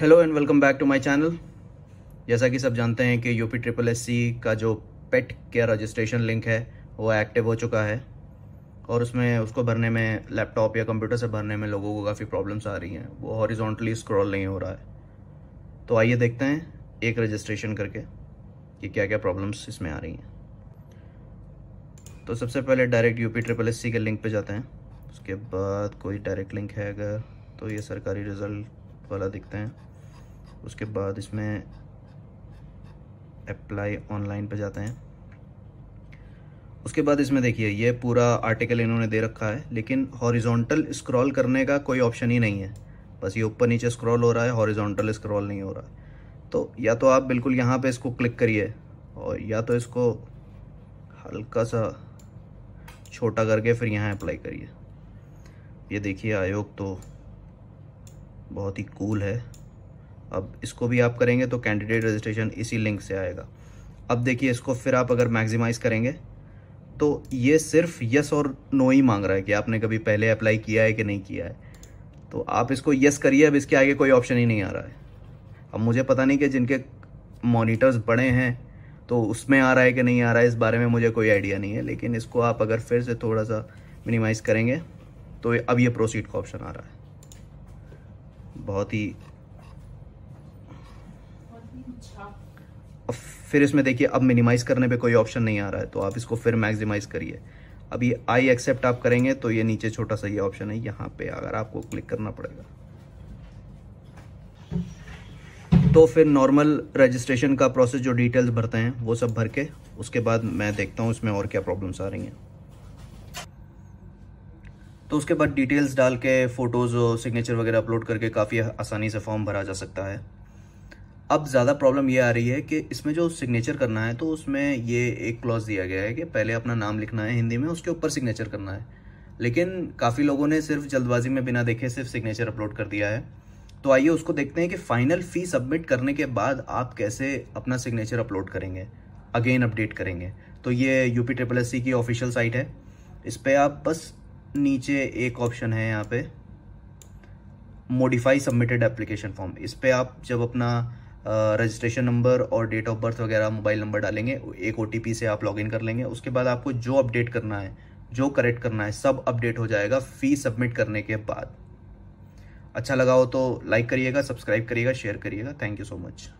hello and welcome back to my channel जैसा कि सब जानते हैं कि यूपी ट्रिपल एस सी का जो पेट केयर रजिस्ट्रेशन लिंक है वो एक्टिव हो चुका है और उसमें उसको भरने में लैपटॉप या कंप्यूटर से भरने में लोगों को काफ़ी प्रॉब्लम्स आ रही हैं वो हॉरिजॉन्टली स्क्रॉल नहीं हो रहा है तो आइए देखते हैं एक रजिस्ट्रेशन करके कि क्या क्या प्रॉब्लम्स इसमें आ रही हैं तो सबसे पहले direct UP triple S C के लिंक पर जाते हैं उसके बाद कोई डायरेक्ट लिंक है अगर तो ये सरकारी रिजल्ट वाला दिखते हैं उसके बाद इसमें अप्लाई ऑनलाइन पर जाते हैं उसके बाद इसमें देखिए ये पूरा आर्टिकल इन्होंने दे रखा है लेकिन हॉरिजॉन्टल स्क्रॉल करने का कोई ऑप्शन ही नहीं है बस ये ऊपर नीचे स्क्रॉल हो रहा है हॉरिजॉन्टल स्क्रॉल नहीं हो रहा है तो या तो आप बिल्कुल यहाँ पे इसको क्लिक करिए और या तो इसको हल्का सा छोटा करके फिर यहाँ अप्लाई करिए ये देखिए आयोग तो बहुत ही कूल है अब इसको भी आप करेंगे तो कैंडिडेट रजिस्ट्रेशन इसी लिंक से आएगा अब देखिए इसको फिर आप अगर मैक्सिमाइज करेंगे तो ये सिर्फ यस और नो ही मांग रहा है कि आपने कभी पहले अप्लाई किया है कि नहीं किया है तो आप इसको यस करिए अब इसके आगे कोई ऑप्शन ही नहीं आ रहा है अब मुझे पता नहीं कि जिनके मॉनिटर्स बड़े हैं तो उसमें आ रहा है कि नहीं आ रहा है इस बारे में मुझे कोई आइडिया नहीं है लेकिन इसको आप अगर फिर से थोड़ा सा मिनिमाइज़ करेंगे तो अब ये प्रोसीड का ऑप्शन आ रहा है बहुत ही अब फिर इसमें देखिए अब मिनिमाइज करने पे कोई ऑप्शन नहीं आ रहा है तो आप इसको फिर मैक्सिमाइज करिए अब ये आई एक्सेप्ट आप करेंगे तो ये नीचे छोटा सा ये ऑप्शन है यहाँ पे अगर आपको क्लिक करना पड़ेगा तो फिर नॉर्मल रजिस्ट्रेशन का प्रोसेस जो डिटेल्स भरते हैं वो सब भर के उसके बाद मैं देखता हूँ इसमें और क्या प्रॉब्लम्स आ रही हैं तो उसके बाद डिटेल्स डाल के फ़ोटोज़ सिग्नेचर वगैरह अपलोड करके काफ़ी आसानी से फॉर्म भरा जा सकता है अब ज़्यादा प्रॉब्लम ये आ रही है कि इसमें जो सिग्नेचर करना है तो उसमें ये एक क्लॉज दिया गया है कि पहले अपना नाम लिखना है हिंदी में उसके ऊपर सिग्नेचर करना है लेकिन काफ़ी लोगों ने सिर्फ जल्दबाजी में बिना देखे सिर्फ सिग्नेचर अपलोड कर दिया है तो आइए उसको देखते हैं कि फाइनल फ़ी सबमिट करने के बाद आप कैसे अपना सिग्नेचर अपलोड करेंगे अगेन अपडेट करेंगे तो ये U P triple S C की ऑफिशियल साइट है इस पर आप बस नीचे एक ऑप्शन है यहाँ पे मॉडिफाई सबमिटेड एप्लीकेशन फॉर्म इस पर आप जब अपना रजिस्ट्रेशन नंबर और डेट ऑफ बर्थ वगैरह मोबाइल नंबर डालेंगे एक ओ से आप लॉग कर लेंगे उसके बाद आपको जो अपडेट करना है जो करेक्ट करना है सब अपडेट हो जाएगा फी सबमिट करने के बाद अच्छा लगा हो तो लाइक करिएगा सब्सक्राइब करिएगा शेयर करिएगा थैंक यू सो मच